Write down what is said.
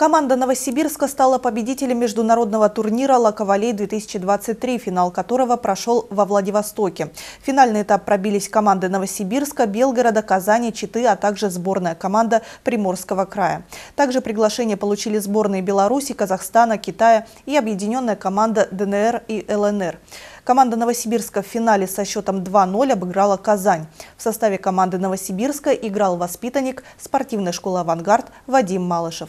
Команда Новосибирска стала победителем международного турнира «Лаковалей-2023», финал которого прошел во Владивостоке. В финальный этап пробились команды Новосибирска, Белгорода, Казани, Читы, а также сборная команда Приморского края. Также приглашение получили сборные Беларуси, Казахстана, Китая и объединенная команда ДНР и ЛНР. Команда Новосибирска в финале со счетом 2-0 обыграла Казань. В составе команды Новосибирска играл воспитанник спортивной школы «Авангард» Вадим Малышев.